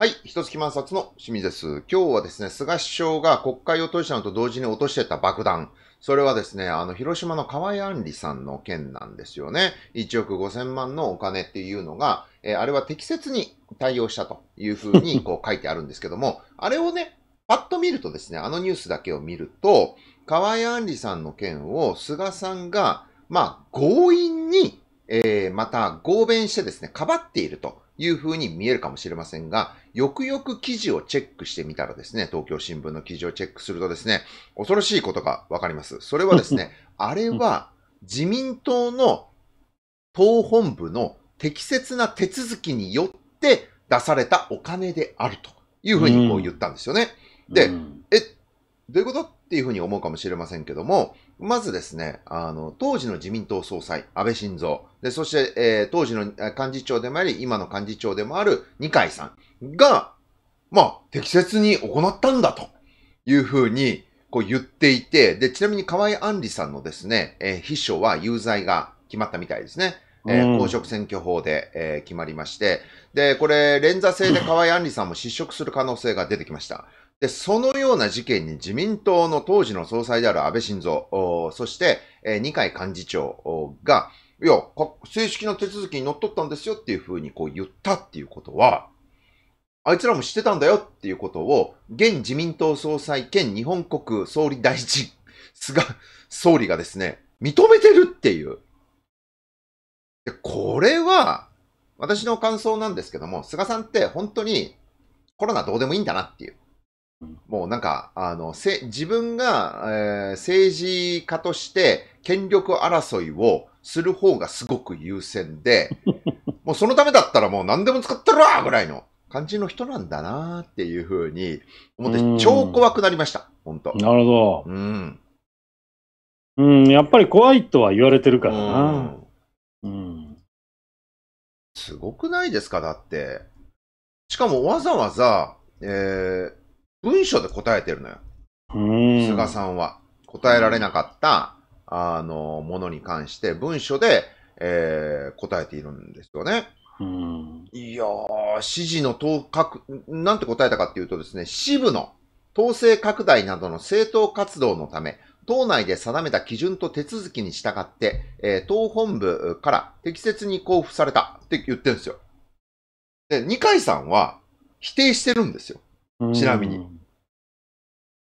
はい。一月満冊の清水です。今日はですね、菅首相が国会を閉じたのと同時に落としてた爆弾。それはですね、あの、広島の河合安里さんの件なんですよね。1億5000万のお金っていうのが、えー、あれは適切に対応したというふうに こう書いてあるんですけども、あれをね、パッと見るとですね、あのニュースだけを見ると、河合安里さんの件を菅さんが、まあ、強引に、えー、また合弁してですね、かばっているというふうに見えるかもしれませんが、よくよく記事をチェックしてみたらですね、東京新聞の記事をチェックするとですね、恐ろしいことがわかります。それはですね、あれは自民党の党本部の適切な手続きによって出されたお金であるというふうにこう言ったんですよね。うん、で、え、どういうことっていうふうに思うかもしれませんけども、まずですね、あの、当時の自民党総裁、安倍晋三、で、そして、えー、当時の幹事長でもあり、今の幹事長でもある二階さん、が、まあ、適切に行ったんだというふうにこう言っていて、で、ちなみに河合安里さんのですね、えー、秘書は有罪が決まったみたいですね。えー、公職選挙法で、えー、決まりまして、で、これ、連座制で 河合安里さんも失職する可能性が出てきました。で、そのような事件に自民党の当時の総裁である安倍晋三、そして、えー、二階幹事長が、いや、正式な手続きに乗っ取ったんですよっていうふうにこう言ったっていうことは、あいつらも知ってたんだよっていうことを、現自民党総裁兼日本国総理大臣、菅 総理がですね、認めてるっていう。でこれは、私の感想なんですけども、菅さんって本当にコロナどうでもいいんだなっていう。もうなんか、あの、せ自分が、えー、政治家として権力争いをする方がすごく優先で、もうそのためだったらもう何でも使ってるわぐらいの感じの人なんだなっていうふうに思って、超怖くなりました。本当。なるほど。うん。うん、やっぱり怖いとは言われてるからな。うん。すごくないですかだって。しかもわざわざ、えー、文書で答えてるのよ。菅さんは。答えられなかった、あの、ものに関して文書で、えー、答えているんですよね。うん、いやー、指示の等確、なんて答えたかっていうとですね、支部の統制拡大などの政党活動のため、党内で定めた基準と手続きに従って、えー、党本部から適切に交付されたって言ってるんですよ。で、二階さんは否定してるんですよ。ちなみに。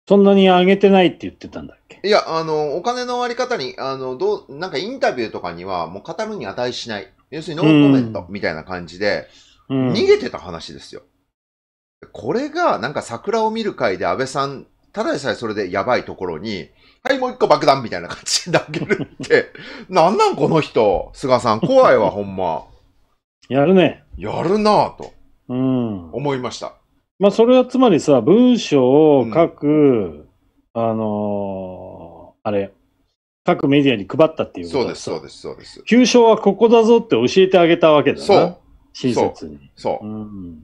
そんなに上げてないって言ってたんだっけいや、あの、お金の割り方に、あの、どう、なんかインタビューとかにはもう語るに値しない。要するにノーコメントみたいな感じで、逃げてた話ですよ。これが、なんか桜を見る会で安倍さん、ただでさえそれでやばいところに、はい、もう一個爆弾みたいな感じで投げるって、なんなんこの人、菅さん、怖いわ、ほんま。やるね。やるなぁと、うん、思いました。まあ、それはつまりさ、文章を書く、うん、あのー、あれ、各メディアに配ったっていうそうです、そうです、そうです。急所はここだぞって教えてあげたわけだな。そう。親切に。そう。そううん、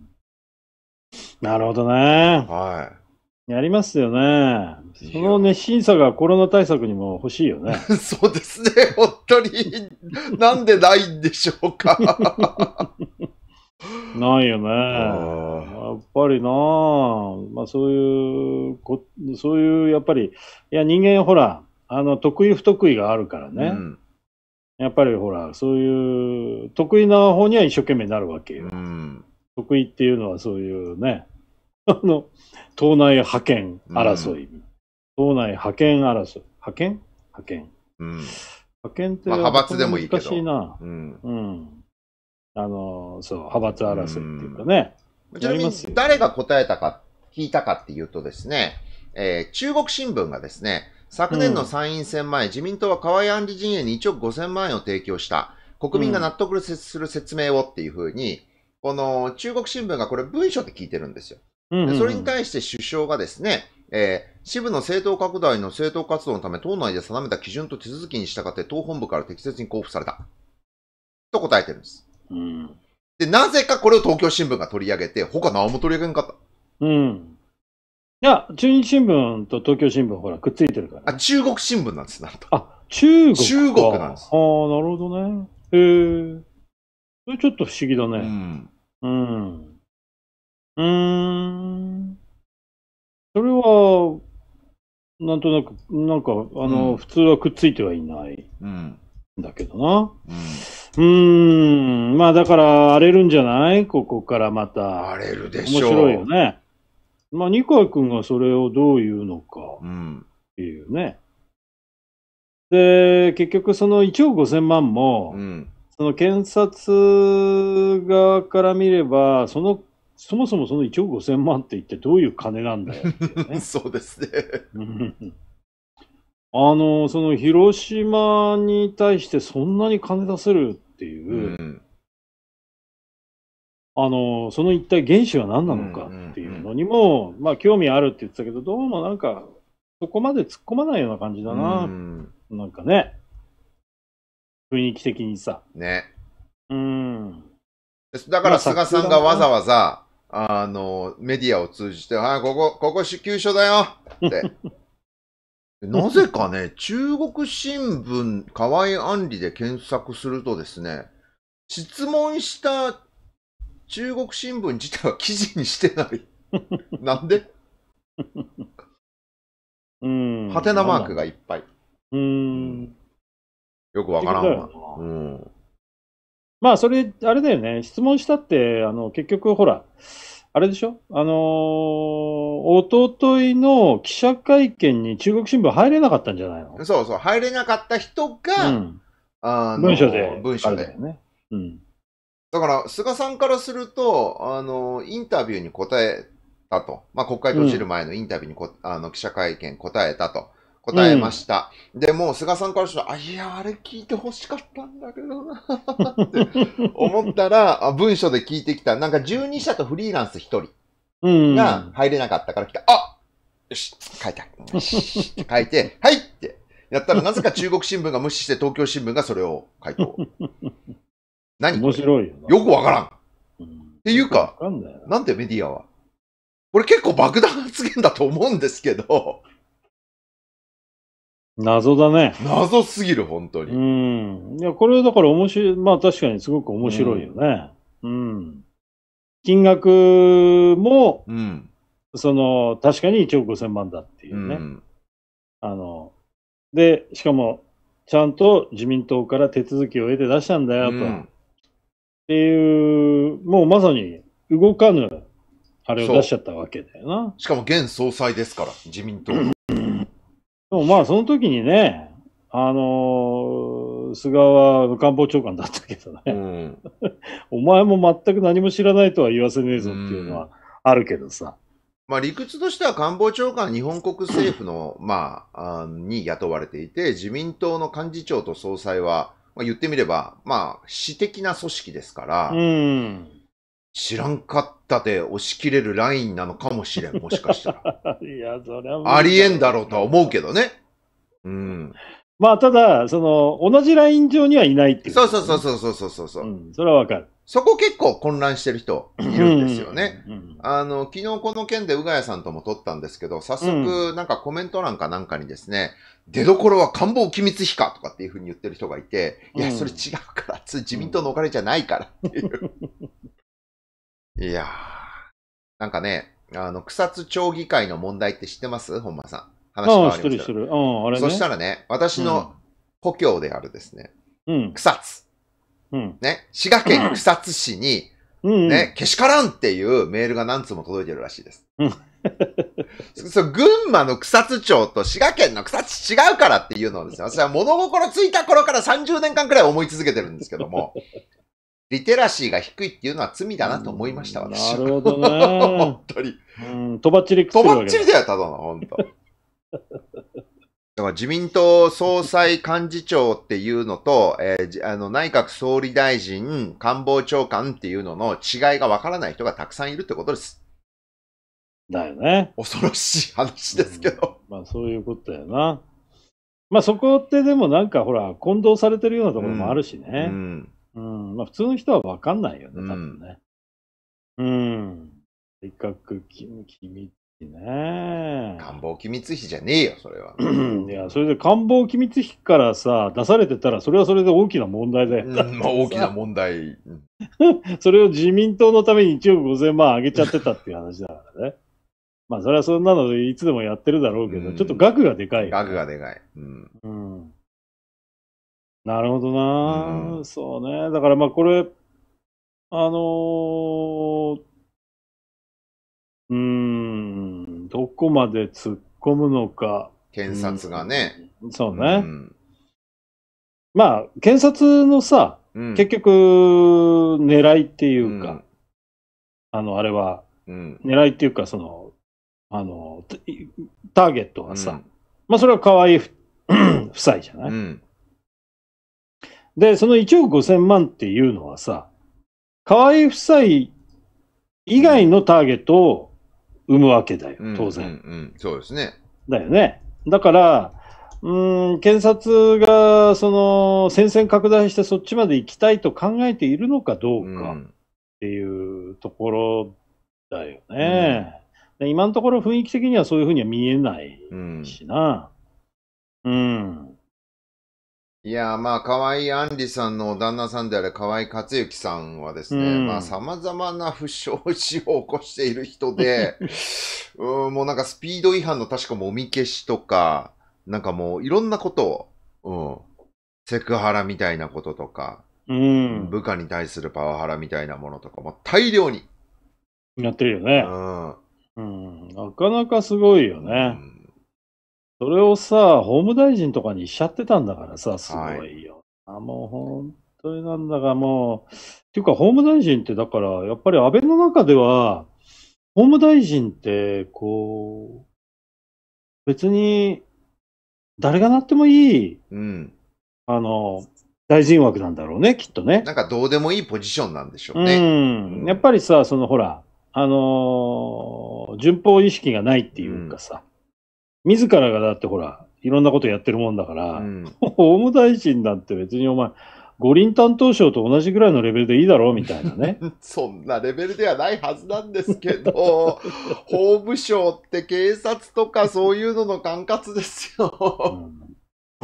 なるほどね。はい。やりますよね。その熱心さがコロナ対策にも欲しいよね。そうですね。本当に。なんでないんでしょうか。ないよね。やっぱりなまあそういうこ、そういう、やっぱり、いや人間ほら、あの、得意不得意があるからね。うん、やっぱりほら、そういう、得意な方には一生懸命なるわけよ。うん、得意っていうのはそういうね、あの、党内派遣争い。うん、党内派遣争い。派遣派遣。派遣って、派閥でもいいけど。難しいな。うん。あの、そう、派閥争いっていうかね。ちなみに、誰が答えたか、聞いたかっていうとですね、えー、中国新聞がですね、昨年の参院選前、うん、自民党は河井案里陣営に1億5000万円を提供した。国民が納得する説明をっていうふうに、この中国新聞がこれ文書って聞いてるんですよ。それに対して首相がですね、えー、支部の政党拡大の政党活動のため、党内で定めた基準と手続きに従って党本部から適切に交付された。と答えてるんです。うん、で、なぜかこれを東京新聞が取り上げて、他何も取り上げんかった。うんいや、中日新聞と東京新聞、ほら、くっついてるから、ね、あ、中国新聞なんです、なんと。あ、中国中国なんです。ああ、なるほどね。へえ。それちょっと不思議だね。うん。うん。うん。それは、なんとなく、なんか、あの、うん、普通はくっついてはいないんだけどな。うん、うんまあだから、荒れるんじゃないここからまた。荒れるでしょう。面白いよね。まあ、二階君がそれをどう言うのか、っていうね。うん、で、結局その1億5000万も、うん、その検察側から見れば、その、そもそもその1億5000万ってってどういう金なんだよって、ね、そうですね。あの、その広島に対してそんなに金出せるっていう、うんあの、その一体原子は何なのかっていうのにも、まあ、興味あるって言ってたけど、どうもなんか、そこまで突っ込まないような感じだな。うん、なんかね。雰囲気的にさ。ね。うん。だから、菅さんがわざわざ、あの、メディアを通じて、あ、ここ、ここ支給書だよって。なぜかね、中国新聞、河合案里で検索するとですね、質問した中国新聞自体は記事にしてない。なんでうん。ハテナマークがいっぱい。うん。よくわからんわ。うん。まあ、それ、あれだよね。質問したって、あの、結局、ほら、あれでしょあのー、おとといの記者会見に中国新聞入れなかったんじゃないのそうそう、入れなかった人が、うん、あ文書で。文書で。ね、うん。だから、菅さんからすると、あの、インタビューに答えたと。まあ、国会閉じる前のインタビューにこ、あの記者会見答えたと。答えました。うん、でも、菅さんからしたら、あ、いや、あれ聞いて欲しかったんだけどなって思ったら、文書で聞いてきた、なんか12社とフリーランス1人が入れなかったから来た。あよし、書いた。よし書いて、はいってやったら、なぜか中国新聞が無視して東京新聞がそれを回答。何面白いよよくわからん。うん、っていうか、んななんでメディアは。これ結構爆弾発言だと思うんですけど。謎だね。謎すぎる、本当に。うん。いや、これだから面白い、まあ確かにすごく面白いよね。うん。うん、金額も、うん、その、確かに1億5000万だっていうね。うん、あの、で、しかも、ちゃんと自民党から手続きを得て出したんだよと。っていう、もうまさに動かぬ、あれを出しちゃったわけだよな。しかも現総裁ですから、自民党の。でもまあ、その時にね、あのー、菅は官房長官だったけどね、うん、お前も全く何も知らないとは言わせねえぞっていうのはあるけどさ。まあ、理屈としては官房長官、日本国政府の、まあに雇われていて、自民党の幹事長と総裁は、まあ、言ってみれば、まあ、私的な組織ですから、うん、知らんかったで押し切れるラインなのかもしれん、もしかしたら。いや、それはありえんだろうとは思うけどね。うん。まあ、ただ、その、同じライン上にはいないっていう、ね、そうそうそうそうそうそうそう、うん、それはわかる。そこ結構混乱してる人いるんですよね。あの、昨日この件でうがやさんとも撮ったんですけど、早速なんかコメント欄かなんかにですね、うん、出所は官房機密費かとかっていうふうに言ってる人がいて、いや、それ違うから、つ自民党のお金じゃないからっていう。いやー、なんかね、あの、草津町議会の問題って知ってます本間さん。話変わりますけど。あ知ってる、知ってる。ああれ、ね、そしたらね、私の故郷であるですね、うん、草津。ね、滋賀県草津市に、ね、けしからんっていうメールが何通も届いてるらしいです。そう、群馬の草津町と滋賀県の草津違うからっていうのをですね、私は物心ついた頃から30年間くらい思い続けてるんですけども、リテラシーが低いっていうのは罪だなと思いました、私なるほどね。本当に。うん、とばっちりくってるとばっちりだよ、ただの、本当。だから自民党総裁幹事長っていうのと、えー、あの内閣総理大臣官房長官っていうのの違いがわからない人がたくさんいるってことです。だよね。恐ろしい話ですけど。うん、まあそういうことだよな。まあそこってでもなんかほら、混同されてるようなところもあるしね。うん。うん、まあ普通の人はわかんないよね、多分ね。うん。うん、せっかく君、君ね官房機密費じゃねえよ、それは。いや、それで官房機密費からさ、出されてたら、それはそれで大きな問題だよ。うんまあ、大きな問題。それを自民党のために1億5000万上げちゃってたっていう話だからね。まあ、それはそんなのいつでもやってるだろうけど、うん、ちょっと額がでかい、ね、額がでかい。うん。うん、なるほどな、うん、そうね。だからまあ、これ、あのー、うん。どこまで突っ込むのか。検察がね。うん、そうね、うん。まあ、検察のさ、うん、結局、狙いっていうか、あの、あれは、狙いっていうか、その、あの、ターゲットはさ、まあ、それは可愛い 夫妻じゃない、で、その1億5000万っていうのはさ、河い夫妻以外のターゲットを生むわけだよ、当然。うんうんうん、そうですね。だよね。だから、うん、検察が、その、戦線拡大してそっちまで行きたいと考えているのかどうかっていうところだよね。うん、今のところ雰囲気的にはそういうふうには見えないしな。うん、うんいやまあ河合杏里さんの旦那さんである河合克行さんはですね、まあ様々な不祥事を起こしている人で うんもうなんかスピード違反の確かもみ消しとかなんかもういろんなことを、うん、セクハラみたいなこととか、うん、部下に対するパワハラみたいなものとかも大量にやってるよね、うん、うん、なかなかすごいよね、うんそれをさ、法務大臣とかにしちゃってたんだからさ、すごいよ。はい、あもう本当になんだかもう、っていうか法務大臣ってだから、やっぱり安倍の中では、法務大臣って、こう、別に、誰がなってもいい、うん、あの、大臣枠なんだろうね、きっとね。なんかどうでもいいポジションなんでしょうね。うん。うん、やっぱりさ、そのほら、あのー、順法意識がないっていうかさ、うん自らがだってほら、いろんなことやってるもんだから、うん、法務大臣なんて別にお前、五輪担当省と同じぐらいのレベルでいいだろうみたいなね。そんなレベルではないはずなんですけど、法務省って警察とかそういうのの管轄ですよ。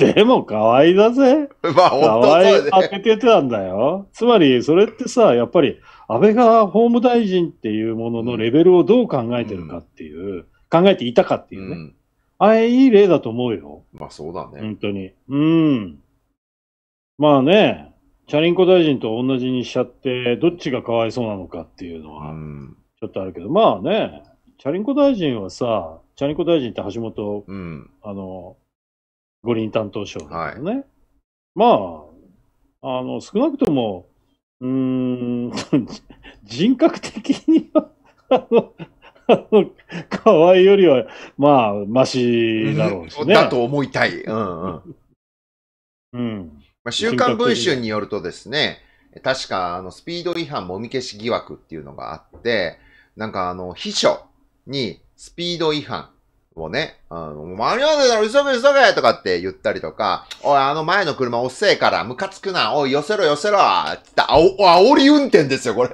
うん、でも、河合だぜ。まあ、本当河合開ててたんだよ。つまり、それってさ、やっぱり、安倍が法務大臣っていうもののレベルをどう考えてるかっていう、うん、考えていたかっていうね。あれ、いい例だと思うよ。まあそうだね。本当に。うん。まあね、チャリンコ大臣と同じにしちゃって、どっちがかわいそうなのかっていうのは、ちょっとあるけど、うん、まあね、チャリンコ大臣はさ、チャリンコ大臣って橋本、うん、あの、五輪担当省だけね。はい、まあ、あの、少なくとも、うーん、人格的には、あの、いいよりは、まあ、ましだろうしね。だと思いたい。うんうん。うん。まあ、週刊文春によるとですね、確か、あの、スピード違反もみ消し疑惑っていうのがあって、なんかあの、秘書にスピード違反をね、あの、間に合わないだろ、急げ急げとかって言ったりとか、おい、あの前の車遅えから、ムカつくな、おい、寄せろ寄せろ言って、あお、煽り運転ですよ、これ。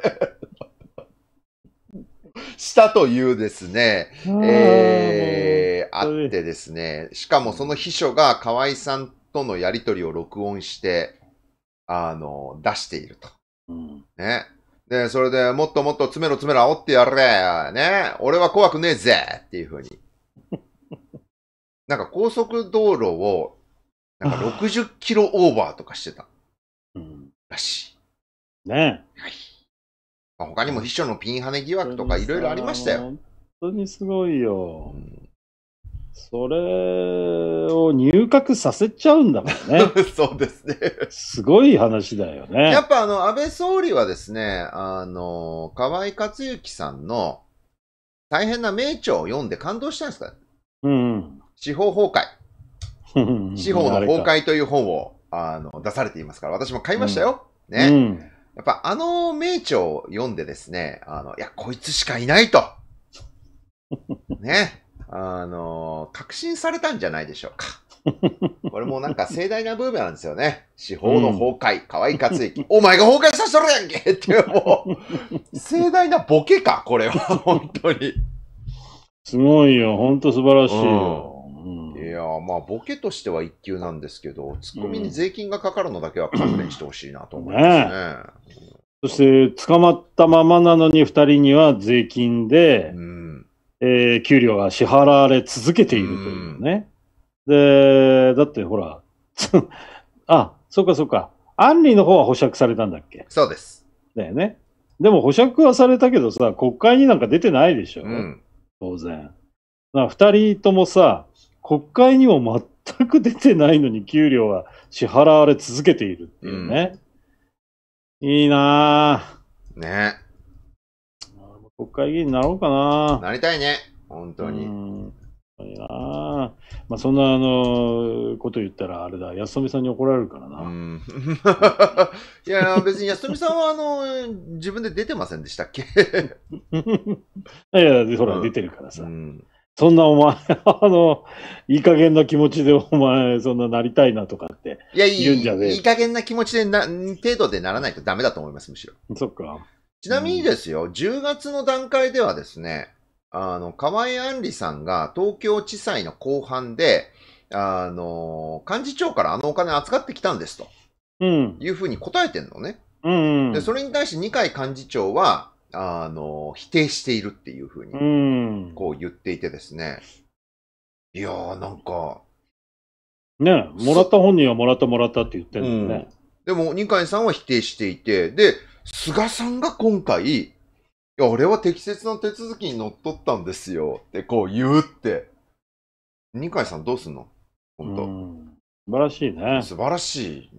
したというですね、えー、あってですね、しかもその秘書が河合さんとのやりとりを録音して、あの、出していると。うん、ね。で、それでもっともっと詰めろ詰めろ煽ってやれね俺は怖くねえぜっていうふうに。なんか高速道路を、なんか60キロオーバーとかしてた。うん。らしい。ねはい。まあ、他にも秘書のピンハネ疑惑とかいろいろありましたよ。本当にすごいよ。それを入閣させちゃうんだもんね。そうですね。すごい話だよね。やっぱあの、安倍総理はですね、あの、河合克行さんの大変な名著を読んで感動したんですかうん。司法崩壊。司法の崩壊という本をあの出されていますから、私も買いましたよ。うん、ね。うんやっぱあの名著を読んでですね、あの、いや、こいつしかいないと。ね。あの、確信されたんじゃないでしょうか。これもなんか盛大なブームなんですよね。司法の崩壊、河合克行、お前が崩壊させとるやんけっていう、もう、盛大なボケか、これは、本当に。すごいよ、本当素晴らしいよ。うん、いやまあ、ボケとしては一級なんですけど、ツッコミに税金がかかるのだけは勘弁してほしいなと思いますね。うん、ねそして捕まったままなのに2人には税金で、うん、えー、給料が支払われ続けているというね。うん、で、だってほら、あ、そうかそうか。アンリの方は保釈されたんだっけそうです。だよね。でも保釈はされたけどさ、国会になんか出てないでしょ、うん、当然。な2人ともさ、国会にも全く出てないのに給料は支払われ続けているっていうね。うんいいなぁ。ね国会議員になろうかななりたいね。本当に。うんいいなまあそんなあのこと言ったらあれだ安富さんに怒られるからな、うん、いや別に安富さんはあの自分で出てませんでしたっけ いやほら、うん、出てるからさ、うんそんなお前、あの、いい加減な気持ちでお前、そんななりたいなとかって。いや、いい、言うんじゃねえいい加減な気持ちでな、程度でならないとダメだと思います、むしろ。そっか。ちなみにですよ、うん、10月の段階ではですね、あの、河合安里さんが東京地裁の後半で、あの、幹事長からあのお金扱ってきたんですと。うん。いうふうに答えてんのね。うん、うん、で、それに対して二階幹事長は、あの、否定しているっていうふうに、こう言っていてですね。いやー、なんか。ねもらった本人はもらったもらったって言ってるんだよね、うん、でも、二階さんは否定していて、で、菅さんが今回、いや、俺は適切な手続きにのっとったんですよってこう言うって。二階さんどうすんの本当、素晴らしいね。素晴らしい。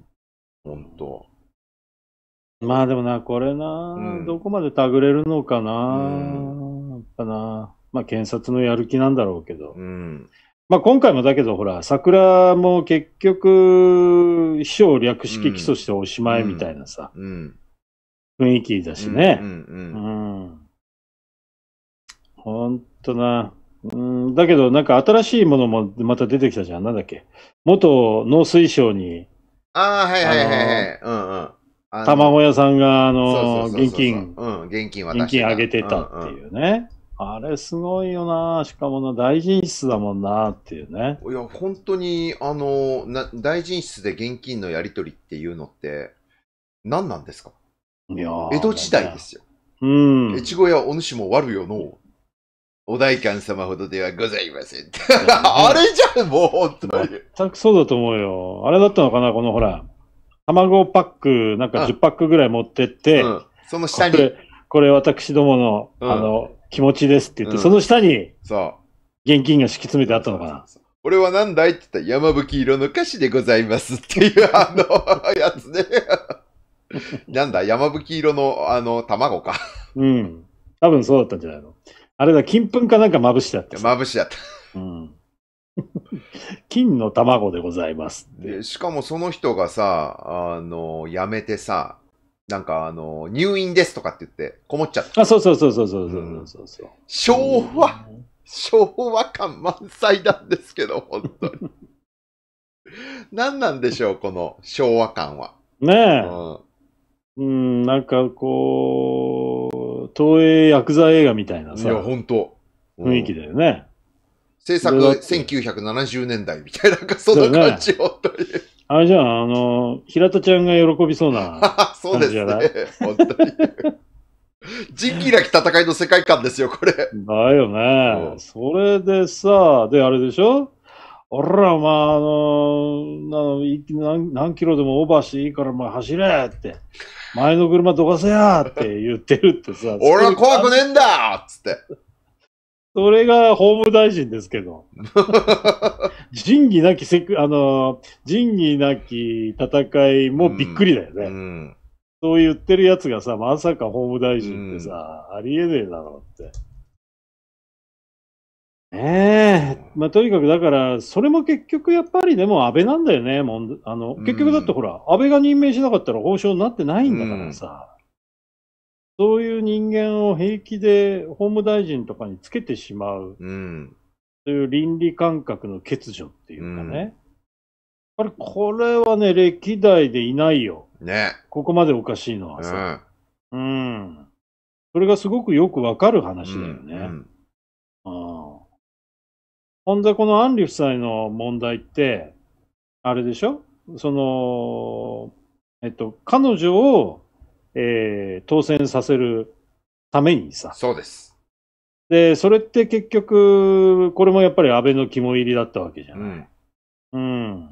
本当。まあでもな、これな、うんどこまで手繰れるのかな、やっぱな、まあ検察のやる気なんだろうけど。うん。まあ今回もだけど、ほら、桜も結局、秘書を略式起訴しておしまいみたいなさ、うん。雰囲気だしね。うん。ほんとな。うん、だけど、なんか新しいものもまた出てきたじゃん。なんだっけ。元農水省に、ああ、はいはいはいはい。うんうん。卵屋さんが、あの、現金、うん、現金渡現金あげてたっていうね。うんうん、あれすごいよなしかもな、大臣室だもんなっていうね。いや、本当に、あの、な大臣室で現金のやり取りっていうのって、何なんですかいや江戸時代ですよ。うん。越後屋お主も悪よのお代官様ほどではございません。あれじゃん、もう本当に。全くそうだと思うよ。あれだったのかな、このほら。卵パック、なんか10パックぐらい持ってって、うんその下にこれ、これ私どもの、うん、あの、気持ちですって言って、その下に、そう。現金が敷き詰めてあったのかな。俺は何だいって言ったら、山吹色の菓子でございますっていう、あの、やつね。なんだ、山吹色の、あの、卵か。うん。多分そうだったんじゃないの。あれだ、金粉かなんかまぶしてあった。まぶしてあった。うん。金の卵でございますで。しかもその人がさ、あの、辞めてさ、なんかあの、入院ですとかって言って、こもっちゃった。あ、そうそうそうそうそうそうそうそう、うん、昭和、昭和感満載なんですけど、本当に。何なんでしょう、この昭和感は。ねえ。うん、うんなんかこう、東映薬剤映画みたいなさ。いや、本当。雰囲気だよね。制作1970年代みたいな、なそんな感じを、ね、あれじゃあ、あの、平田ちゃんが喜びそうな そうですね。本当に。人気なき戦いの世界観ですよ、これ。だよね。うん、それでさ、で、あれでしょ俺ら、まあ、あの、何何キロでもオーバーしていいから、まあ、走れって。前の車どかせやって言ってるってさ。俺は怖くねえんだっつって。それが法務大臣ですけど。仁義なきせく、あの、仁義なき戦いもびっくりだよね。うん、そう言ってるやつがさ、まさか法務大臣ってさ、うん、ありえねえだろうって。ねえ。まあ、とにかくだから、それも結局やっぱりでも安倍なんだよね。もうあの、結局だってほら、安倍が任命しなかったら法相になってないんだからさ。そういう人間を平気で法務大臣とかにつけてしまう、うん、という倫理感覚の欠如っていうかね、うん、やっぱりこれはね、歴代でいないよ。ね。ここまでおかしいのはさ。うん、うんそれがすごくよくわかる話だよね。うん、うん、あほんで、このアンリ夫妻の問題って、あれでしょその、えっと、彼女をえー、当選させるためにさ。そうです。で、それって結局、これもやっぱり安倍の肝入りだったわけじゃない。うん。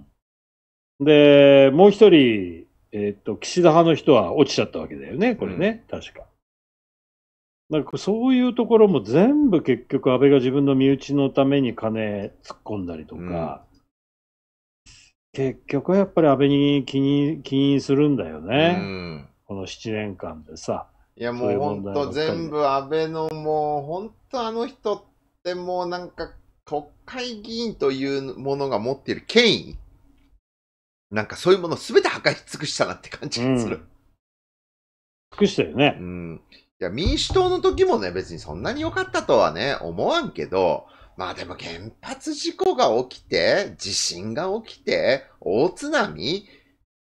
うん、で、もう一人、えー、っと、岸田派の人は落ちちゃったわけだよね、これね、うん、確か。なんかそういうところも全部結局安倍が自分の身内のために金突っ込んだりとか、うん、結局はやっぱり安倍に気にするんだよね。うんこの7年間でさ。いやもう本当全部安倍のもう本当あの人ってもうなんか国会議員というものが持っている権威なんかそういうものすべて破壊し尽くしたなって感じがする。尽くしたよね。うん。いや、民主党の時もね、別にそんなに良かったとはね、思わんけど、まあでも原発事故が起きて、地震が起きて、大津波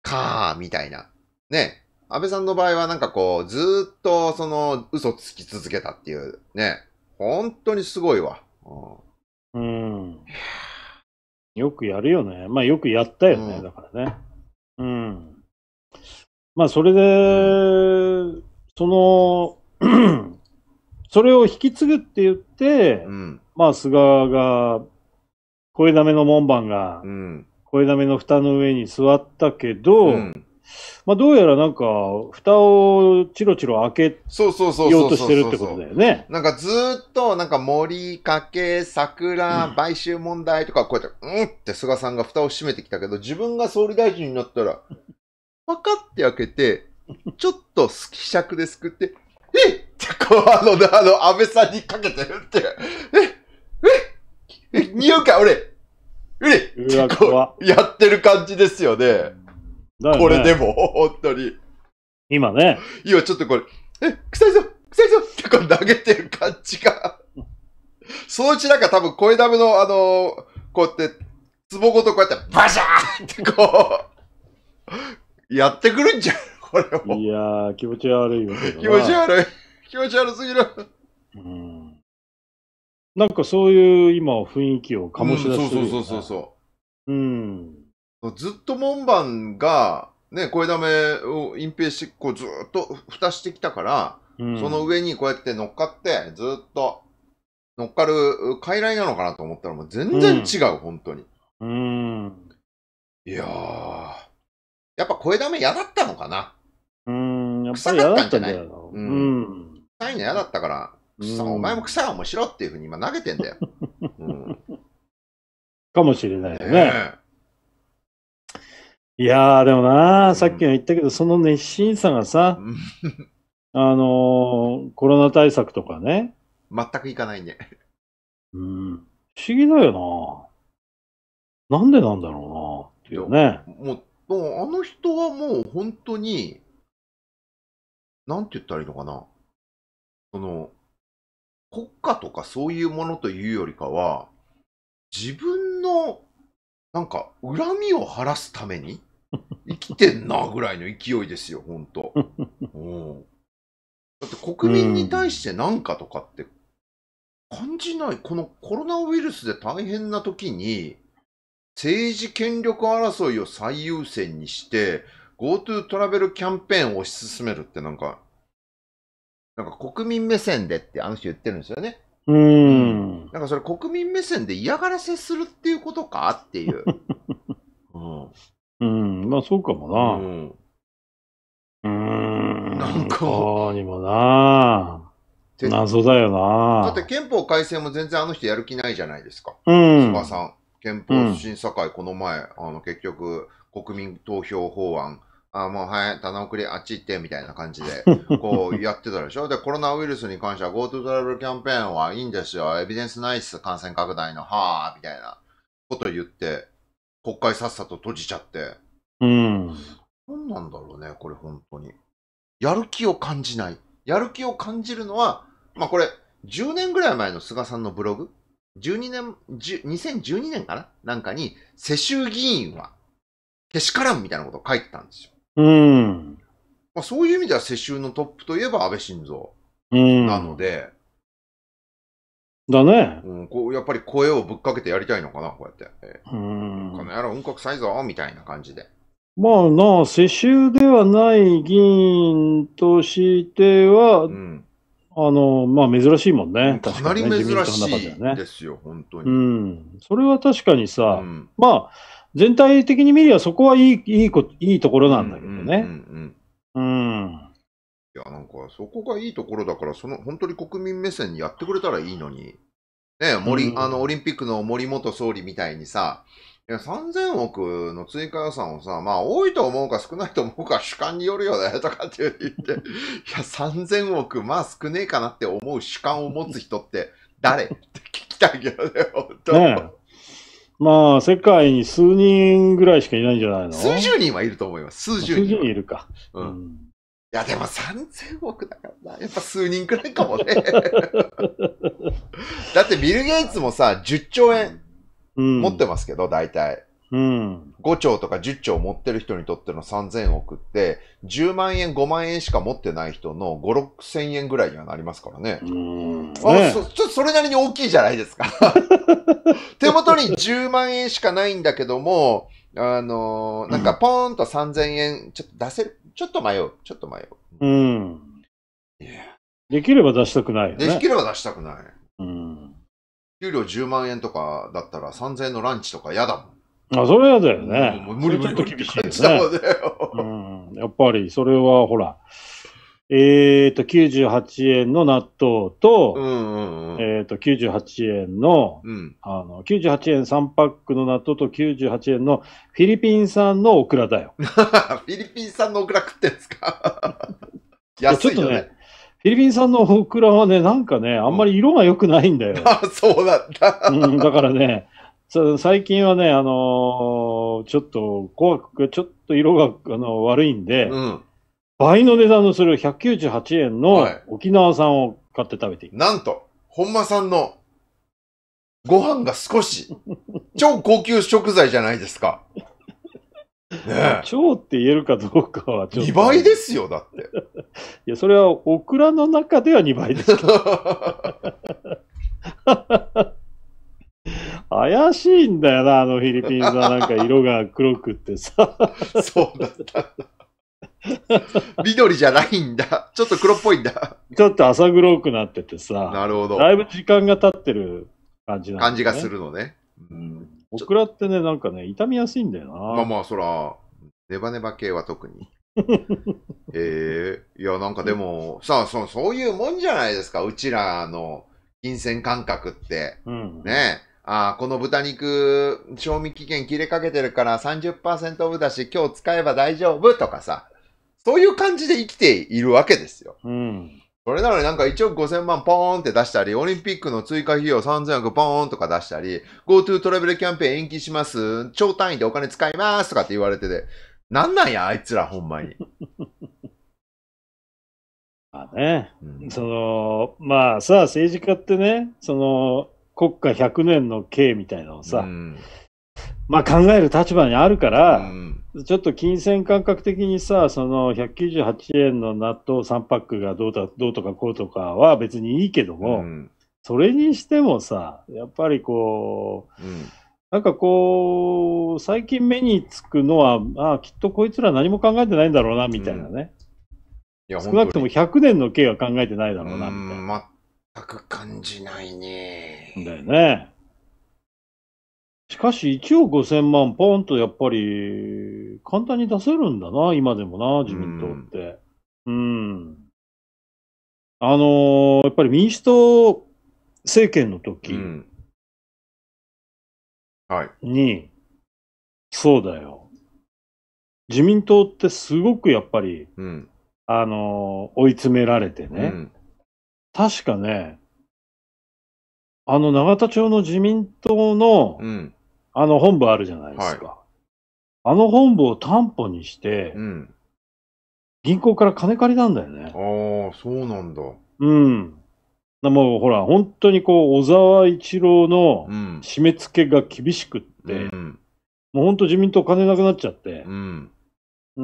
かー、みたいな。ね。安倍さんの場合はなんかこう、ずっとその嘘つき続けたっていうね、本当にすごいわ。うん。よくやるよね。まあよくやったよね、うん、だからね。うん。まあそれで、うん、その それを引き継ぐって言って、うん、まあ菅が、声だめの門番が、声だめの蓋の上に座ったけど、うんまあ、どうやらなんか、蓋をチロチロ開けそうそうそうようとしてるってことだよね。なんかずっと、なんか森かけ、桜、買収問題とか、こうやって、うんって菅さんが蓋を閉めてきたけど、自分が総理大臣になったら、パカって開けて、ちょっとき尺ですくって、えっってこう、あの、あの、安倍さんにかけてるって、えええ匂うか、俺、うれってこう、やってる感じですよね。ね、これでも、本当に。今ね。今ちょっとこれ、え、臭いぞ臭いぞってこう投げてる感じが。そのうちなんか多分声だめの、あのこうやって、ツボごとこうやって、バシャーってこう、やってくるんじゃん、これも。いやー、気持ち悪いわけ気持ち悪い。気持ち悪すぎる。うん。なんかそういう今雰囲気を醸し出してる、ね、うん、そうそうそうそうそう。うん。ずっと門番が、ね、声だめを隠蔽して、こうずっと蓋してきたから、うん、その上にこうやって乗っかって、ずっと乗っかる傀儡なのかなと思ったら、もう全然違う、うん、本当に。うん。いやー。やっぱ声だめ嫌だったのかな。うん、やっぱり嫌だったんじゃないうん。臭いの嫌だったから、うん、お前も臭い面白っていうふうに今投げてんだよ。うん、かもしれないよねねいやー、でもな、さっきも言ったけど、その熱心さがさ、あのーコロナ対策とかね、全くいかないね。うん、不思議だよな。なんでなんだろうな、っていうね。もう、もうあの人はもう本当に、なんて言ったらいいのかな。その、国家とかそういうものというよりかは、自分の、なんか、恨みを晴らすために、生きてんなぐらいの勢いですよ、本当 うんだって国民に対して何かとかって感じない、このコロナウイルスで大変な時に、政治権力争いを最優先にして、GoTo トラベルキャンペーンを推し進めるってなんか、なんか国民目線でってあの人言ってるんですよね。うん。なんかそれ国民目線で嫌がらせするっていうことかっていう。うん。うん、まあそうかもな。うん。うん。なんか。そうにもな。謎だよな。だって憲法改正も全然あの人やる気ないじゃないですか。うん。菅さん。憲法審査会、この前、うん、あの、結局、国民投票法案、あもうはい、棚送りあっち行って、みたいな感じで、こうやってたでしょで、コロナウイルスに関しては GoTo トラベルキャンペーンはいいんですよ。エビデンスナイス、感染拡大の、はあ、みたいなこと言って、国会さっさと閉じちゃって。うん。何なんだろうね、これ本当に。やる気を感じない。やる気を感じるのは、まあこれ、10年ぐらい前の菅さんのブログ、12年、2012年かななんかに、世襲議員は、けしからんみたいなことを書いてたんですよ。うん。まあ、そういう意味では世襲のトップといえば安倍晋三なので、だね。うん、こうやっぱり声をぶっかけてやりたいのかな、こうやって。えー、うん。この野郎、うんこ臭いぞ、みたいな感じで。まあなあ、世襲ではない議員としては、うん、あの、まあ珍しいもんね。かなり珍しいですよ、本当に。うん。それは確かにさ、うん、まあ、全体的に見りゃそこはいい、いいこ、いいところなんだけどね。うんうん、うん。うんいや、なんか、そこがいいところだから、その、本当に国民目線にやってくれたらいいのに、ね、森、うん、あの、オリンピックの森元総理みたいにさ、いや3000億の追加予算をさ、まあ多いと思うか少ないと思うか主観によるよねとかって言って、いや3000億まあ少ねえかなって思う主観を持つ人って誰って聞きたいけどね、本当。ねまあ世界に数人ぐらいしかいないんじゃないの数十人はいると思います。数十人。数十人いるか。うん。いや、でも3000億だからな。やっぱ数人くらいかもね。だってビル・ゲイツもさ、10兆円持ってますけど、うん、大体。うん、5兆とか10兆持ってる人にとっての3000億って、10万円、5万円しか持ってない人の5、6000円ぐらいにはなりますからね。うん、ねあそちょそれなりに大きいじゃないですか。手元に10万円しかないんだけども、あのー、なんかポーンと3000円、ちょっと出せる、ちょっと迷う、ちょっと迷う。うん。いや。できれば出したくないよね。できれば出したくない。うん。給料10万円とかだったら3000円のランチとか嫌だもん。あ、それ嫌だよね。無理無理無理厳しいやっぱり、それはほら、えっ、ー、と、98円の納豆と、うんうんうん、えっ、ー、と、98円の、うん、あの、98円3パックの納豆と98円のフィリピン産のオクラだよ。フィリピン産のオクラ食ってんすか安いよね。ちょっとね、フィリピン産のオクラはね、なんかね、あんまり色が良くないんだよ。あ、そうなんだ。うん、だからね、最近はね、あのー、ちょっと怖く、ちょっと色があの悪いんで、うん倍の値段のする198円の沖縄産を買って食べている。なんと、本間さんのご飯が少し、超高級食材じゃないですか。ねえ。超って言えるかどうかはちょっと。2倍ですよ、だって。いや、それはオクラの中では2倍ですけど。怪しいんだよな、あのフィリピンさなんか色が黒くってさ。そうだった 緑じゃないんだ。ちょっと黒っぽいんだ。ちょっと浅黒くなっててさ。なるほど。だいぶ時間が経ってる感じなね、感じがするのね。うん。オクラってね、なんかね、傷みやすいんだよな。まあまあ、そら、ネバネバ系は特に。え えー、いや、なんかでも、さあそ、そういうもんじゃないですか。うちらの金銭感覚って。うん、ねあこの豚肉、賞味期限切れかけてるから30%オフだし、今日使えば大丈夫とかさ。そういう感じで生きているわけですよ。うん。それなのになんか1億5000万ポーンって出したり、オリンピックの追加費用3000億ポーンとか出したり、GoTo トラベルキャンペーン延期します、超単位でお金使いますとかって言われてて、なんなんや、あいつらほんまに。まあね、うん、その、まあさ、政治家ってね、その、国家100年の刑みたいなのをさ、うん、まあ考える立場にあるから、うん、ちょっと金銭感覚的にさ、その198円の納豆3パックがどうだ、どうとかこうとかは別にいいけども、うん、それにしてもさ、やっぱりこう、うん、なんかこう、最近目につくのは、ああ、きっとこいつら何も考えてないんだろうな、みたいなね。少なくとも100年の刑は考えてないだろうな、みたいな。全く感じないね。だよね。しかし1億5000万ポンとやっぱり簡単に出せるんだな、今でもな、自民党って。うん。うんあのー、やっぱり民主党政権の時に、うん、はい、そうだよ。自民党ってすごくやっぱり、うん、あのー、追い詰められてね、うん、確かね、あの永田町の自民党の、うんあの本部あるじゃないですか。はい、あの本部を担保にして、うん、銀行から金借りたんだよね。ああ、そうなんだ。うん。もうほら、本当にこう、小沢一郎の締め付けが厳しくって、うん、もう本当自民党金なくなっちゃって、うん、うー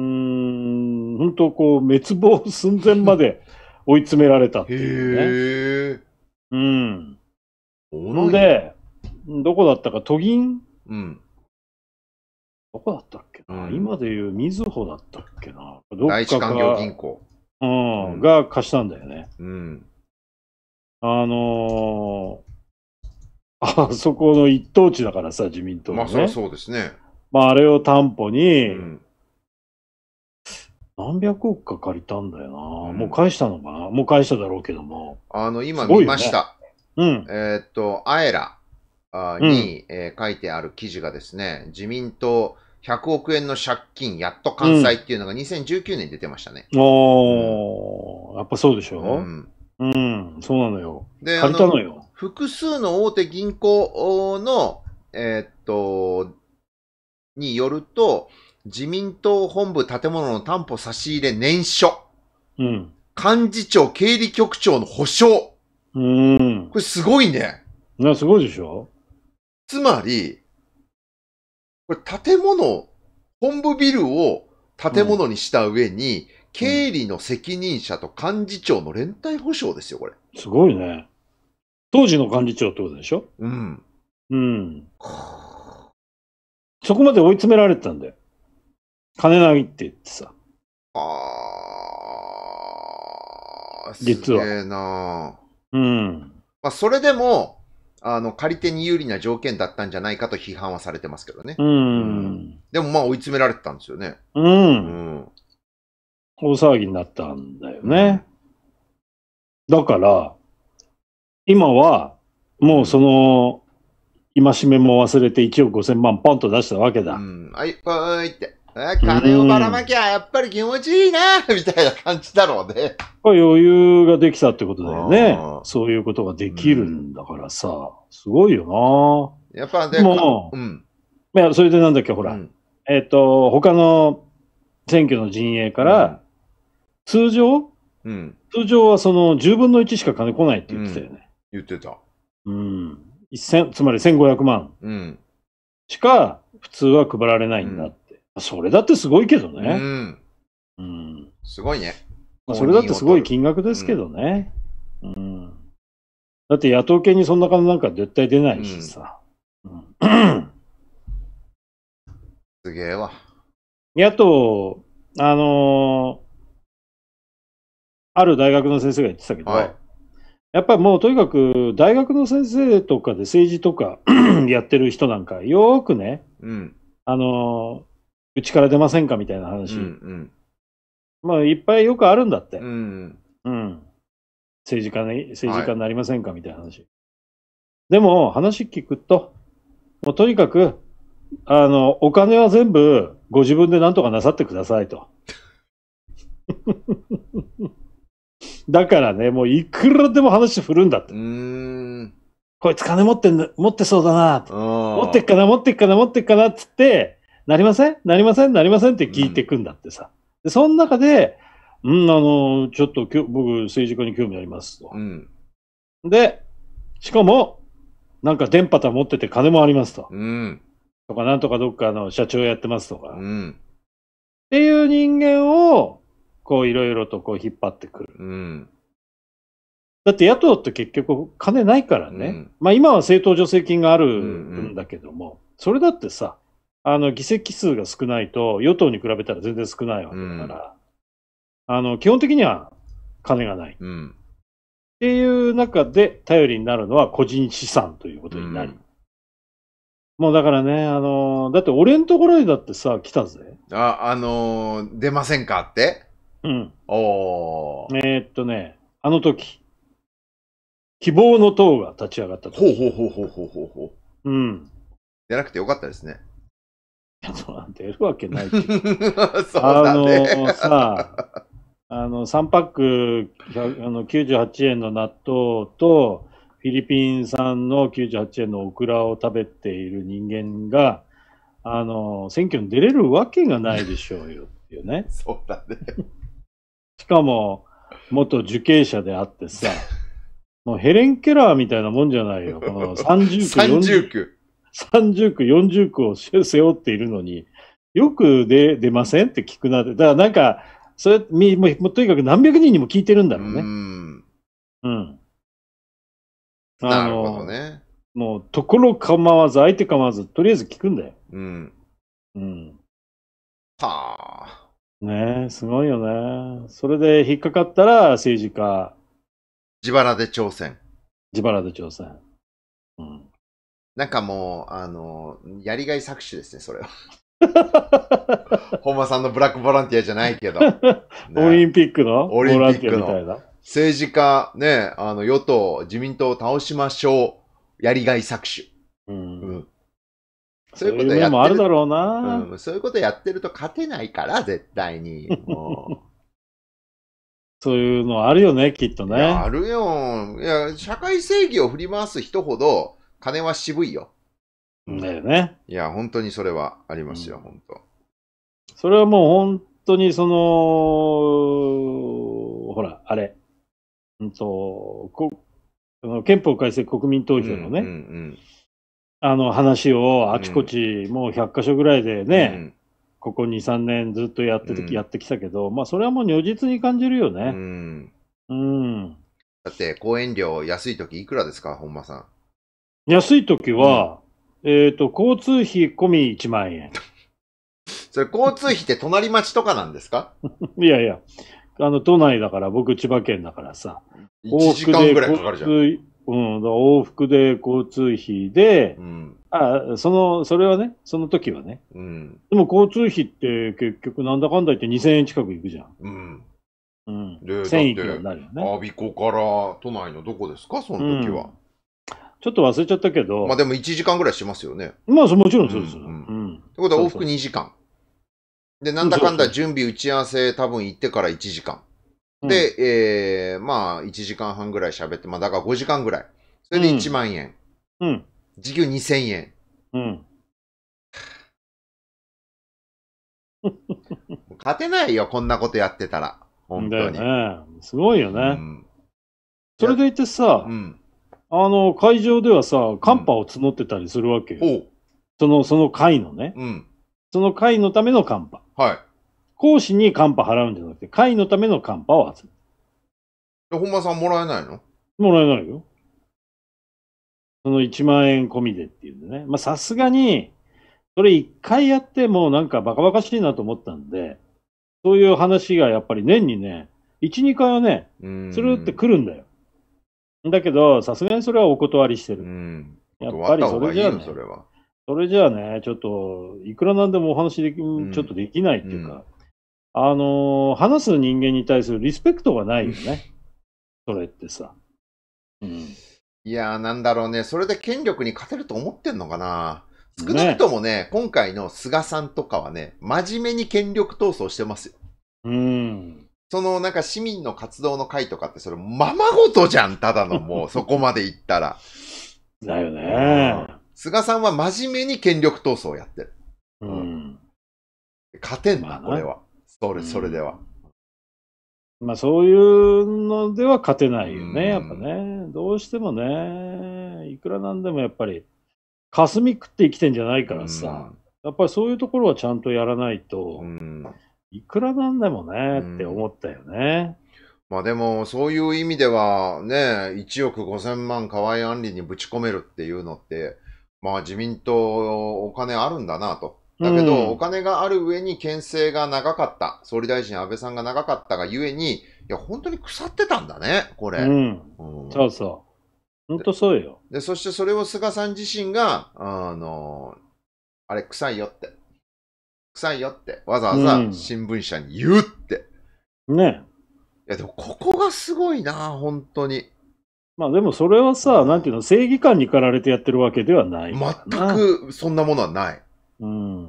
ん、本当こう、滅亡寸前まで 追い詰められたっていうね。へうん。で、どこだったか、都銀うん。どこだったっけな、うん、今でいうみずほだったっけなどっか第一環境銀行。うん、が貸したんだよね。うん。あのー、あそこの一等地だからさ、自民党の、ね、まあ、そそうですね。まあ、あれを担保に、うん、何百億か借りたんだよな、うん、もう返したのかなもう返しただろうけども。あの、今見ました。ね、うん。えー、っと、アエラ。に、うん、えー、書いてある記事がですね、自民党100億円の借金、やっと完済っていうのが2019年に出てましたね。うん、おやっぱそうでしょうん。うん、そうなのよ。で、借りたのよ。複数の大手銀行の、えー、っと、によると、自民党本部建物の担保差し入れ年書。うん。幹事長、経理局長の保証。うん。これすごいね。な、すごいでしょつまり、これ建物、本部ビルを建物にした上に、うん、経理の責任者と幹事長の連帯保証ですよ、これ。すごいね。当時の幹事長ってことでしょうん。うん。そこまで追い詰められてたんだよ。金ないって言ってさ。ああ。すげえなうん。まあ、それでも、あの、借り手に有利な条件だったんじゃないかと批判はされてますけどね。うんうん、でもまあ追い詰められてたんですよね。うん。うん、大騒ぎになったんだよね。だから、今は、もうその、戒めも忘れて1億5000万ポンと出したわけだ。うん、はい、はいって。金をばらまきゃやっぱり気持ちいいな、みたいな感じだろうね。余裕ができたってことだよね。そういうことができるんだからさ、すごいよな。やっぱもう、ん、いや、それでなんだっけ、ほら、えっ、と、他の選挙の陣営から、通常、通常はその10分の1しか金来ないって言ってたよね。言ってた。うん。1000つまり1500万しか普通は配られないんだっそれだってすごいけどね。うん。うん、すごいね。それだってすごい金額ですけどね。うん、うん、だって野党系にそんな金なんか絶対出ないしさ。うん、すげえわ。野党、あのー、ある大学の先生が言ってたけど、はい、やっぱりもうとにかく大学の先生とかで政治とか やってる人なんか、よくね、うん、あのー、うちから出ませんかみたいな話。うん、まあ、いっぱいよくあるんだって。うん。うん、政治家に、政治家になりませんか、みたいな話。でも、話聞くと、もうとにかく、あの、お金は全部ご自分で何とかなさってくださいと。だからね、もういくらでも話振るんだって。こいつ金持ってん持ってそうだな持ってっかな、持ってっかな、持ってっかなっつって、なりませんなりませんなりませんって聞いてくんだってさ。でその中で、うん、あの、ちょっときょ僕、政治家に興味ありますと。うん、で、しかも、なんか電波た持ってて金もありますと。うん、とか、なんとかどっかの社長やってますとか。うん、っていう人間を、こう、いろいろとこう引っ張ってくる。うん、だって野党って結局、金ないからね。うん、まあ、今は政党助成金があるんだけども、うんうん、それだってさ、あの議席数が少ないと、与党に比べたら全然少ないわけだから、うん、あの基本的には金がない、うん、っていう中で、頼りになるのは個人資産ということになり、うん、もうだからね、あのだって俺のところにだってさ、来たぜ。あ、あのー、出ませんかってうん。おえー、っとね、あの時希望の党が立ち上がったと。ほうほうほうほうほうほうほう。うん。じゃなくてよかったですね。そなんてやるわけない そうだ、ね、あの、さあ、あの、3パックあの98円の納豆と、フィリピン産の98円のオクラを食べている人間が、あの、選挙に出れるわけがないでしょうよっていうね。そうだね。しかも、元受刑者であってさ、もうヘレン・ケラーみたいなもんじゃないよ。この39、3 0 30区、40区を背負っているのに、よく出、出ませんって聞くなって。だからなんか、それ、み、もう、とにかく何百人にも聞いてるんだろうね。うん。うん。なるほどね。もう、ところ構わず、相手構わず、とりあえず聞くんだよ。うん。うん。はあ。ねえ、すごいよね。それで引っかかったら政治家。自腹で挑戦。自腹で挑戦。なんかもう、あの、やりがい搾取ですね、それは。本間さんのブラックボランティアじゃないけど。ね、オリンピックのオリンピックの政治家、ね、あの、与党、自民党を倒しましょう。やりがい搾取。うん、うん、そういうことやってる。もあるだろうな、うん、そういうことやってると勝てないから、絶対に。う。そういうのあるよね、きっとね。あるよ。いや、社会正義を振り回す人ほど、金は渋いよ。だよね。いや、本当にそれはありますよ、うん、本当。それはもう本当にその、ほら、あれ、うんと、こ憲法改正国民投票のね、うんうんうん、あの話をあちこち、もう100箇所ぐらいでね、うん、ここ2、3年ずっとやってて、やってきたけど、まあそれはもう如実に感じるよね。うん。だって、講演料安い時いくらですか、本間さん。安い時は、えっ、と、交通費込み1万円。それ交通費って隣町とかなんですか いやいや、あの、都内だから、僕千葉県だからさ。1時間ぐらいかかるじゃん。うん、往復で交通費で、うん、あその、それはね、その時はね。うん、でも交通費って結局なんだかんだ言って2000円近くいくじゃん。うん。うん、1000円になるよね。アビ子から都内のどこですか、その時は。ちょっと忘れちゃったけど。まあでも1時間ぐらいしますよね。まあもちろんそうです。うん、ってことは往復2時間。で、なんだかんだ準備打ち合わせ多分行ってから1時間。で、えー、まあ1時間半ぐらい喋って、まあだから5時間ぐらい。それで1万円。うん。時給2000円。うん。勝てないよ、こんなことやってたら。本当に。ね、すごいよね。うん、それでいてさ、うん、あの、会場ではさ、寒波を募ってたりするわけよ。うん、その、その会のね。うん。その会のための寒波。はい。講師に寒波払うんじゃなくて、会のための寒波を集める。本間さんもらえないのもらえないよ。その1万円込みでっていうね。まあ、さすがに、それ1回やってもなんかバカバカしいなと思ったんで、そういう話がやっぱり年にね、1、2回はね、スルってくるんだよ。だけど、さすがにそれはお断りしてる。うん。やっぱりそれじゃね、それは。それじゃあね、ちょっと、いくらなんでもお話でき、うん、ちょっとできないっていうか、うん、あの、話す人間に対するリスペクトがないよね。それってさ。うん。いやー、なんだろうね。それで権力に勝てると思ってんのかな少なくともね、ね今回の菅さんとかはね、真面目に権力闘争してますよ。うん。そのなんか市民の活動の会とかってそれままごとじゃん、ただのもうそこまで行ったら。だよね、菅さんは真面目に権力闘争をやってる。うん。勝てんな、これは。それ、それでは。まあそういうのでは勝てないよね、やっぱね。どうしてもね、いくらなんでもやっぱり、霞食って生きてんじゃないからさ、やっぱりそういうところはちゃんとやらないと、いくらなんでもね、って思ったよね。まあでも、そういう意味では、ね、1億5000万河井案里にぶち込めるっていうのって、まあ自民党お金あるんだなと。だけど、お金がある上に県政が長かった、総理大臣安倍さんが長かったがゆえに、いや、本当に腐ってたんだね、これ。うん。うん、そうそう。本当そうよ。で、そしてそれを菅さん自身が、あの、あれ臭いよって、臭いよってわざわざ新聞社に言うって。うん、ねいやでもここがすごいな、本当に。まあでもそれはさ、なんていうの、正義感に駆られてやってるわけではない全くそんなものはない。うん。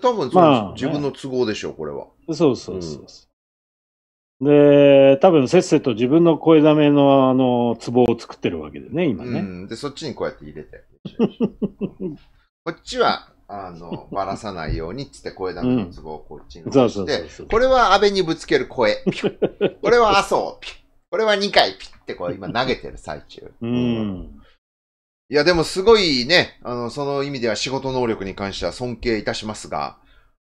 多分そ、まあ、自分の都合でしょう、これは。そうそうそう、うん、で、多分せっせと自分の声だめの、あの、ツボを作ってるわけでね、今ね。うん、で、そっちにこうやって入れて。こっちはあの、ばらさないようにっつって声けのツボをこっちにこれは安倍にぶつける声、これは麻生、これは二回ピッってこう今投げてる最中。うん。いや、でもすごいね、あの、その意味では仕事能力に関しては尊敬いたしますが、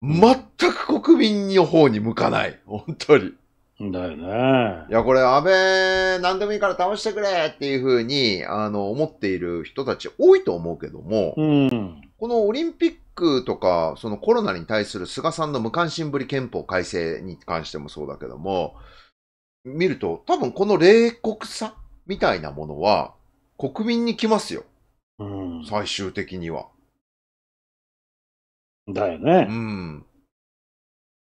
全く国民の方に向かない。本当に。だよね。いや、これ、安倍、何でもいいから倒してくれっていうふうに、あの、思っている人たち多いと思うけども、うん、このオリンピックとか、そのコロナに対する菅さんの無関心ぶり憲法改正に関してもそうだけども、見ると、多分この冷酷さみたいなものは、国民に来ますよ。うん、最終的には。だよね。うん。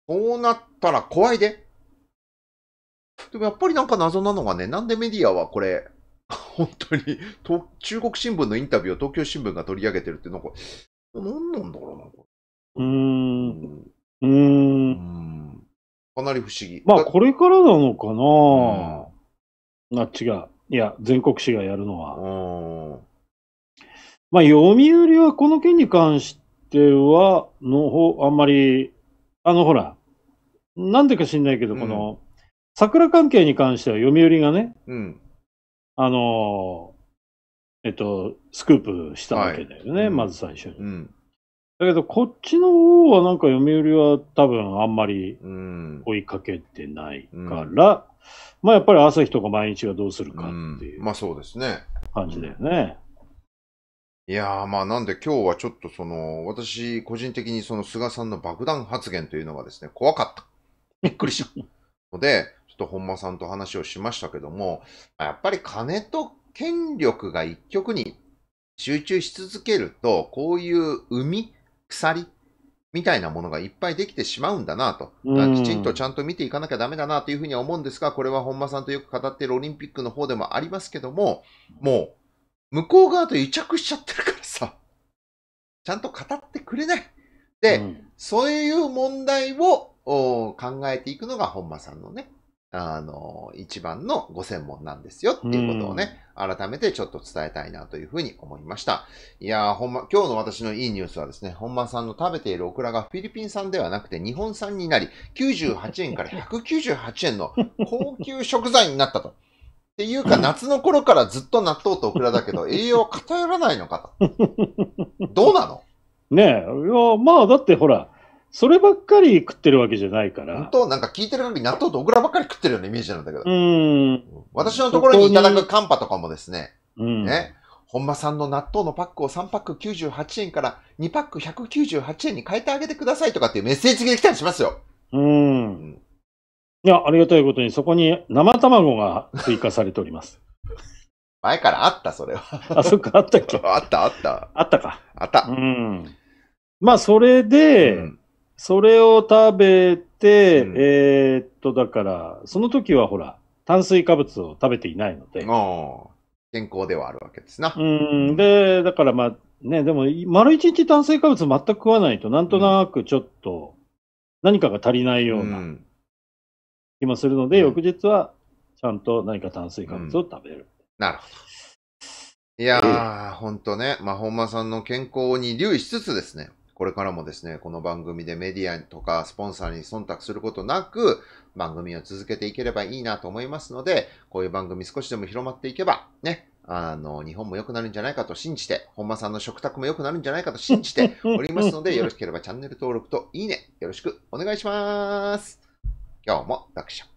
そうなったら怖いで。でもやっぱりなんか謎なのがね、なんでメディアはこれ、本当に中国新聞のインタビューを東京新聞が取り上げてるって、なんか、何なんだろうな、うん。うーん。うーんかなり不思議。まあ、これからなのかな、うん、あ、違う。いや、全国紙がやるのは。まあ、読売はこの件に関しては、のあんまり、あの、ほら、なんでか知んないけど、この、うん桜関係に関しては読売がね、うん。あのーえっと、スクープしたわけだよね、はいまず最初に。うん。だけど、こっちの方はなんか読売は多分あんまりうん。追いかけてないから、まあやっぱり朝日とか毎日がどうするかっていううんまあそうですね。感じだよね。いやー、まあなんで今日はちょっとその、私個人的にその菅さんの爆弾発言というのがですね、怖かった。びっくりした。ので、と本間さんと話をしましたけども、やっぱり金と権力が一極に集中し続けると、こういう海、鎖みたいなものがいっぱいできてしまうんだなと。きちんとちゃんと見ていかなきゃダメだなというふうには思うんですが、これは本間さんとよく語っているオリンピックの方でもありますけども、もう、向こう側と癒着しちゃってるからさ、ちゃんと語ってくれない。で、うん、そういう問題を考えていくのが本間さんのね、あの、一番のご専門なんですよっていうことをね、改めてちょっと伝えたいなというふうに思いました。いやー、ほんま、今日の私のいいニュースはですね、本間さんの食べているオクラがフィリピン産ではなくて日本産になり、98円から198円の高級食材になったと。っていうか、夏の頃からずっと納豆とオクラだけど、栄養偏らないのかと。どうなの ねえ、いや、まあだってほら、そればっかり食ってるわけじゃないから。本当なんか聞いてる限り納豆とオクラばっかり食ってるようなイメージなんだけど。うん。私のところにいただくカンパとかもですね、うん、ね、本間さんの納豆のパックを3パック98円から2パック198円に変えてあげてくださいとかっていうメッセージが来たりしますよ。うん。ん、いや、ありがたいことにそこに生卵が追加されております。前からあった、それは。あ、そっか、あったっけ あった、あった。あったか。あった。うん。まあ、それで、うんそれを食べて、うんえーっと、だから、その時はほら、炭水化物を食べていないので。ああ健康ではあるわけですな。うん、で、だからまあ、ね、でも、丸一日炭水化物全く食わないと、なんとなくちょっと、何かが足りないような気もするので、うん翌日は、ちゃんと何か炭水化物を食べる。なるほど。いやー、ほんとね、まあ、本間さんの健康に留意しつつですね、これからもですね、この番組でメディアとかスポンサーに忖度することなく、番組を続けていければいいなと思いますので、こういう番組少しでも広まっていけば、ね、あの、日本も良くなるんじゃないかと信じて、本間さんの食卓も良くなるんじゃないかと信じて おりますので、よろしければチャンネル登録といいね、よろしくお願いします。今日も読書。